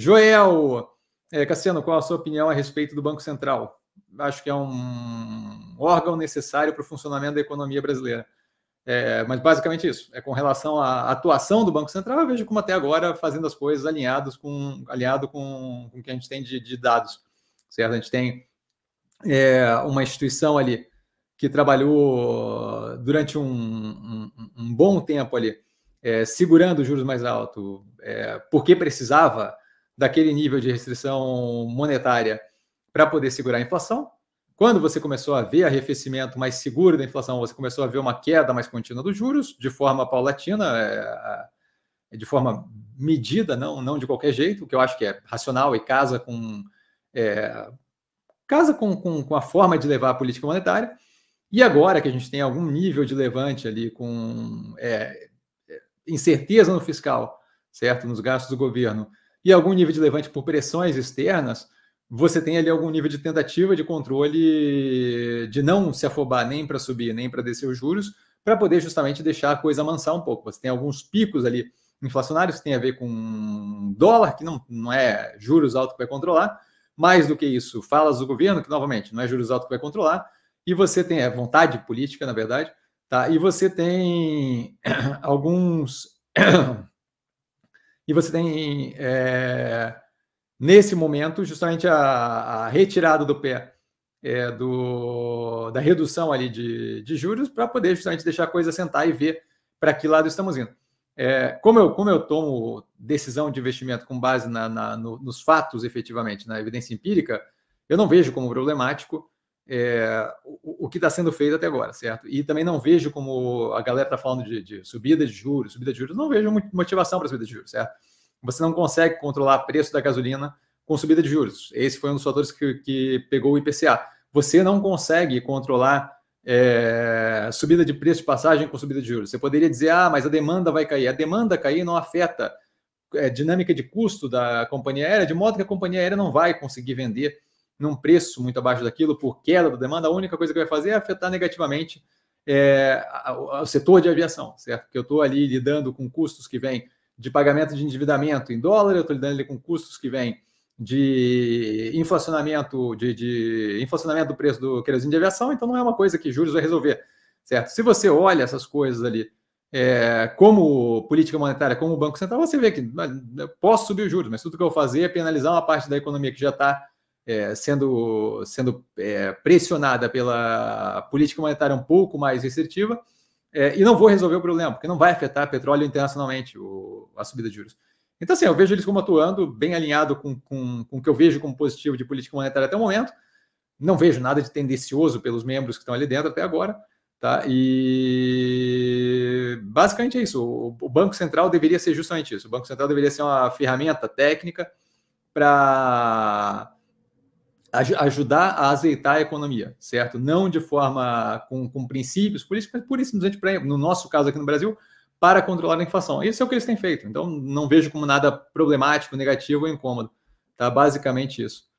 Joel, é, Cassiano, qual a sua opinião a respeito do Banco Central? Acho que é um órgão necessário para o funcionamento da economia brasileira. É, mas basicamente isso. É com relação à atuação do Banco Central, eu vejo como até agora fazendo as coisas alinhadas com, alinhado com, com o que a gente tem de, de dados. Certo? A gente tem é, uma instituição ali que trabalhou durante um, um, um bom tempo ali, é, segurando os juros mais altos, é, porque precisava daquele nível de restrição monetária para poder segurar a inflação. Quando você começou a ver arrefecimento mais seguro da inflação, você começou a ver uma queda mais contínua dos juros, de forma paulatina, é, é, de forma medida, não, não de qualquer jeito, que eu acho que é racional e casa com é, casa com, com, com, a forma de levar a política monetária. E agora que a gente tem algum nível de levante ali com é, é incerteza no fiscal, certo, nos gastos do governo, e algum nível de levante por pressões externas, você tem ali algum nível de tentativa de controle de não se afobar nem para subir nem para descer os juros, para poder justamente deixar a coisa amansar um pouco. Você tem alguns picos ali inflacionários que tem a ver com dólar, que não, não é juros alto que vai controlar. Mais do que isso, falas do governo, que novamente não é juros alto que vai controlar, e você tem é, vontade política, na verdade, tá? E você tem alguns E você tem, é, nesse momento, justamente a, a retirada do pé é, do, da redução ali de, de juros para poder justamente deixar a coisa sentar e ver para que lado estamos indo. É, como, eu, como eu tomo decisão de investimento com base na, na no, nos fatos, efetivamente, na evidência empírica, eu não vejo como problemático é, o, o, que está sendo feito até agora, certo? E também não vejo como a galera está falando de, de, subida de juros, subida de juros, não vejo motivação para subida de juros, certo? Você não consegue controlar o preço da gasolina com subida de juros. Esse foi um dos fatores que, que pegou o IPCA. Você não consegue controlar é, subida de preço de passagem com subida de juros. Você poderia dizer, ah, mas a demanda vai cair. A demanda cair não afeta a é, dinâmica de custo da companhia aérea, de modo que a companhia aérea não vai conseguir vender num preço muito abaixo daquilo por queda da demanda, a única coisa que vai fazer é afetar negativamente é, o setor de aviação, certo? Porque eu estou ali lidando com custos que vêm de pagamento de endividamento em dólar, eu estou lidando ali com custos que vêm de inflacionamento, de, de, inflacionamento do preço do querosene de aviação, então não é uma coisa que juros vai resolver, certo? Se você olha essas coisas ali é, como política monetária, como o Banco Central, você vê que posso subir os juros, mas tudo que eu vou fazer é penalizar uma parte da economia que já está é, sendo, sendo é, pressionada pela política monetária um pouco mais restritiva, é, e não vou resolver o problema, porque não vai afetar petróleo internacionalmente, o, a subida de juros. Então, assim, eu vejo eles como atuando bem alinhado com, com, com o que eu vejo como positivo de política monetária até o momento. Não vejo nada de tendencioso pelos membros que estão ali dentro até agora. Tá? E basicamente é isso. O, o Banco Central deveria ser justamente isso. O Banco Central deveria ser uma ferramenta técnica para ajudar a azeitar a economia, certo? Não de forma com, com princípios, por isso, por isso no nosso caso aqui no Brasil, para controlar a inflação. Isso é o que eles têm feito. Então, não vejo como nada problemático, negativo ou incômodo. Tá? Basicamente isso.